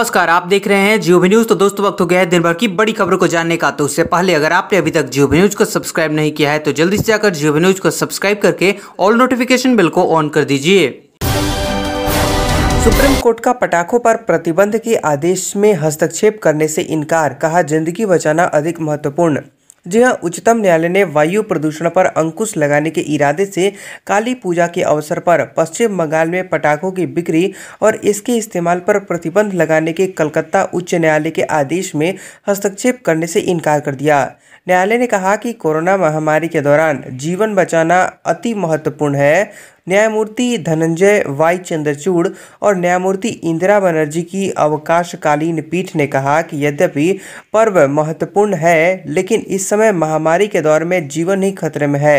नमस्कार आप देख रहे हैं जियो न्यूज तो दोस्तों वक्त हो गया है दिन भर की बड़ी खबरों को जानने का तो उससे पहले अगर आपने अभी तक जियो न्यूज को सब्सक्राइब नहीं किया है तो जल्दी से जाकर जियो न्यूज को सब्सक्राइब करके ऑल नोटिफिकेशन बिल को ऑन कर दीजिए सुप्रीम कोर्ट का पटाखों पर प्रतिबंध के आदेश में हस्तक्षेप करने से इनकार कहा जिंदगी बचाना अधिक महत्वपूर्ण जी हाँ उच्चतम न्यायालय ने वायु प्रदूषण पर अंकुश लगाने के इरादे से काली पूजा के अवसर पर पश्चिम बंगाल में पटाखों की बिक्री और इसके इस्तेमाल पर प्रतिबंध लगाने के कलकत्ता उच्च न्यायालय के आदेश में हस्तक्षेप करने से इनकार कर दिया न्यायालय ने कहा कि कोरोना महामारी के दौरान जीवन बचाना अति महत्वपूर्ण है न्यायमूर्ति धनंजय वाई चंद्रचूड़ और न्यायमूर्ति इंदिरा बनर्जी की अवकाशकालीन पीठ ने कहा कि यद्यपि पर्व महत्वपूर्ण है लेकिन इस समय महामारी के दौर में जीवन ही खतरे में है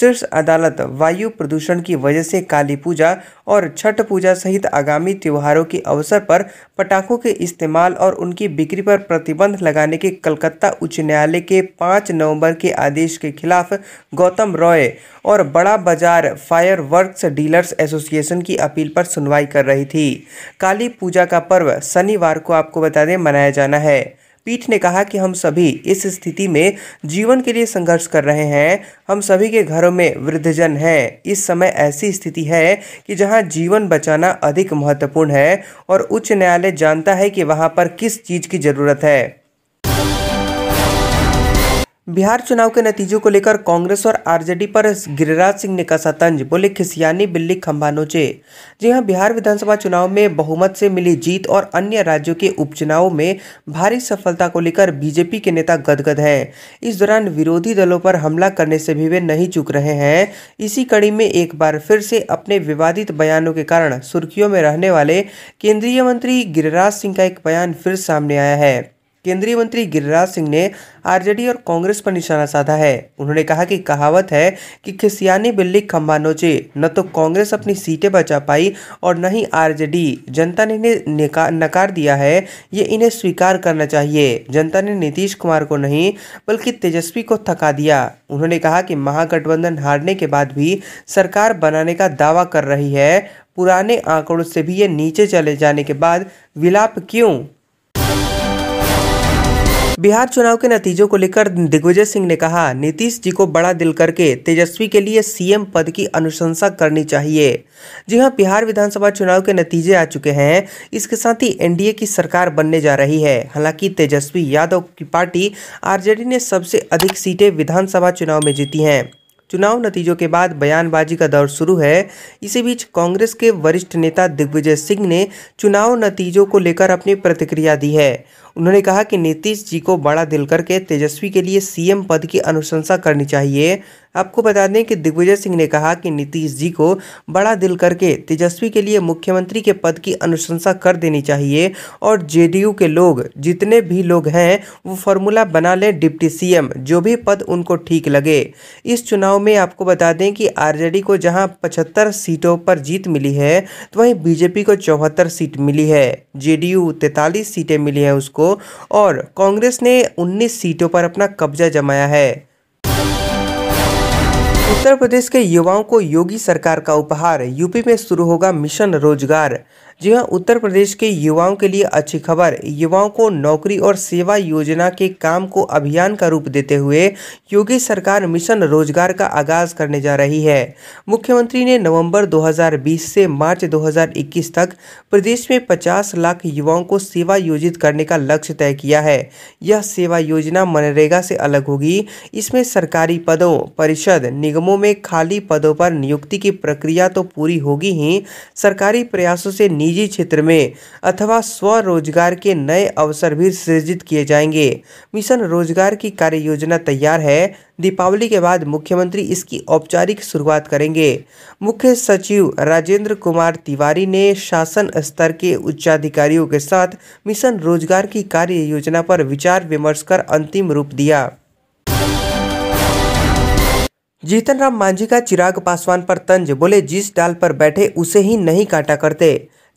शीर्ष अदालत वायु प्रदूषण की वजह से काली पूजा और छठ पूजा सहित आगामी त्योहारों के अवसर पर पटाखों के इस्तेमाल और उनकी बिक्री पर प्रतिबंध लगाने के कलकत्ता उच्च न्यायालय के पाँच नवंबर के आदेश के खिलाफ गौतम रॉय और Bara Bazar fire work works dealers association की अपील पर सुनवाई कर रही थी काली पूजा का पर्व शनिवार को आपको बता दें मनाया जाना है पीठ ने कहा कि हम सभी इस स्थिति में जीवन के लिए संघर्ष कर रहे हैं हम सभी के घरों में वृद्धजन हैं इस समय ऐसी स्थिति है कि जहां जीवन बचाना अधिक महत्वपूर्ण है और उच्च न्यायालय जानता है कि वहां पर किस चीज़ की ज़रूरत है बिहार चुनाव के नतीजों को लेकर कांग्रेस और आरजेडी पर गिरिराज सिंह ने कसा तंज बोले खिसियानी बिल्ली खंभा नोचे जी हां बिहार विधानसभा चुनाव में बहुमत से मिली जीत और अन्य राज्यों के उपचुनावों में भारी सफलता को लेकर बीजेपी के नेता गदगद हैं इस दौरान विरोधी दलों पर हमला करने से भी वे नहीं चूक रहे हैं इसी कड़ी में एक बार फिर से अपने विवादित बयानों के कारण सुर्खियों में रहने वाले केंद्रीय मंत्री गिरिराज सिंह का एक बयान फिर सामने आया है केंद्रीय मंत्री गिरिराज सिंह ने आरजेडी और कांग्रेस पर निशाना साधा है उन्होंने कहा कि कहावत है कि खिसियानी बिल्ली खम्बा नोचे न तो कांग्रेस अपनी सीटें बचा पाई और न ही आर जनता ने इन्हें नकार दिया है ये इन्हें स्वीकार करना चाहिए जनता ने नीतीश कुमार को नहीं बल्कि तेजस्वी को थका दिया उन्होंने कहा कि महागठबंधन हारने के बाद भी सरकार बनाने का दावा कर रही है पुराने आंकड़ों से भी ये नीचे चले जाने के बाद विलाप क्यों बिहार चुनाव के नतीजों को लेकर दिग्विजय सिंह ने कहा नीतीश जी को बड़ा दिल करके तेजस्वी के लिए सीएम पद की अनुशंसा करनी चाहिए जी हाँ बिहार विधानसभा चुनाव के नतीजे आ चुके हैं इसके साथ ही एनडीए की सरकार बनने जा रही है हालांकि तेजस्वी यादव की पार्टी आरजेडी ने सबसे अधिक सीटें विधानसभा चुनाव में जीती हैं चुनाव नतीजों के बाद बयानबाजी का दौर शुरू है इसी बीच कांग्रेस के वरिष्ठ नेता दिग्विजय सिंह ने चुनाव नतीजों को लेकर अपनी प्रतिक्रिया दी है उन्होंने कहा कि नीतीश जी को बड़ा दिल करके तेजस्वी के लिए सीएम पद की अनुशंसा करनी चाहिए आपको बता दें कि दिग्विजय सिंह ने कहा कि नीतीश जी को बड़ा दिल करके तेजस्वी के लिए मुख्यमंत्री के पद की अनुशंसा कर देनी चाहिए और जेडीयू के लोग जितने भी लोग हैं वो फॉर्मूला बना लें डिप्टी सीएम जो भी पद उनको ठीक लगे इस चुनाव में आपको बता दें कि आरजेडी को जहां 75 सीटों पर जीत मिली है तो वहीं बीजेपी को चौहत्तर सीट मिली है जे डी सीटें मिली हैं उसको और कांग्रेस ने उन्नीस सीटों पर अपना कब्जा जमाया है उत्तर प्रदेश के युवाओं को योगी सरकार का उपहार यूपी में शुरू होगा मिशन रोजगार जी हाँ उत्तर प्रदेश के युवाओं के लिए अच्छी खबर युवाओं को नौकरी और सेवा योजना के काम को अभियान का रूप देते हुए योगी सरकार मिशन रोजगार का आगाज करने जा रही है मुख्यमंत्री ने नवंबर 2020 से मार्च 2021 तक प्रदेश में 50 लाख युवाओं को सेवा योजित करने का लक्ष्य तय किया है यह सेवा योजना मनरेगा से अलग होगी इसमें सरकारी पदों परिषद निगमों में खाली पदों पर नियुक्ति की प्रक्रिया तो पूरी होगी ही सरकारी प्रयासों से निजी क्षेत्र में अथवा स्वरोजगार के नए अवसर भी सृजित किए जाएंगे मिशन रोजगार की कार्य योजना तैयार है दीपावली के बाद मुख्यमंत्री इसकी औपचारिक शुरुआत करेंगे मुख्य सचिव राजेंद्र कुमार तिवारी ने शासन स्तर के उच्चाधिकारियों के साथ मिशन रोजगार की कार्य योजना पर विचार विमर्श कर अंतिम रूप दिया जीतन राम मांझी का चिराग पासवान पर तंज बोले जिस डाल पर बैठे उसे ही नहीं काटा करते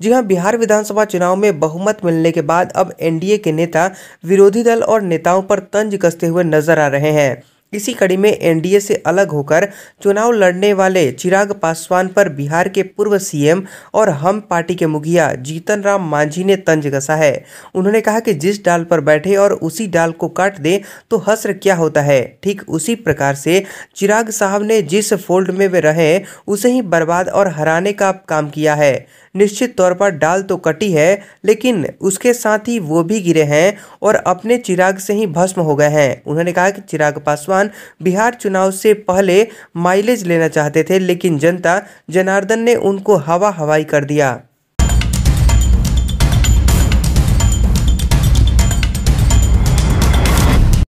जी हां बिहार विधानसभा चुनाव में बहुमत मिलने के बाद अब एनडीए के नेता विरोधी दल और नेताओं पर तंज कसते हुए नजर आ रहे हैं इसी कड़ी में एनडीए से अलग होकर चुनाव लड़ने वाले चिराग पासवान पर बिहार के पूर्व सीएम और हम पार्टी के मुखिया जीतन राम मांझी ने तंज कसा है उन्होंने कहा कि जिस डाल पर बैठे और उसी डाल को काट दे तो हसर क्या होता है ठीक उसी प्रकार से चिराग साहब ने जिस फोल्ड में वे रहे उसे ही बर्बाद और हराने का काम किया है निश्चित तौर पर डाल तो कटी है लेकिन उसके साथ ही वो भी गिरे हैं और अपने चिराग से ही भस्म हो गए हैं उन्होंने कहा कि चिराग पासवान बिहार चुनाव से पहले माइलेज लेना चाहते थे लेकिन जनता जनार्दन ने उनको हवा हवाई कर दिया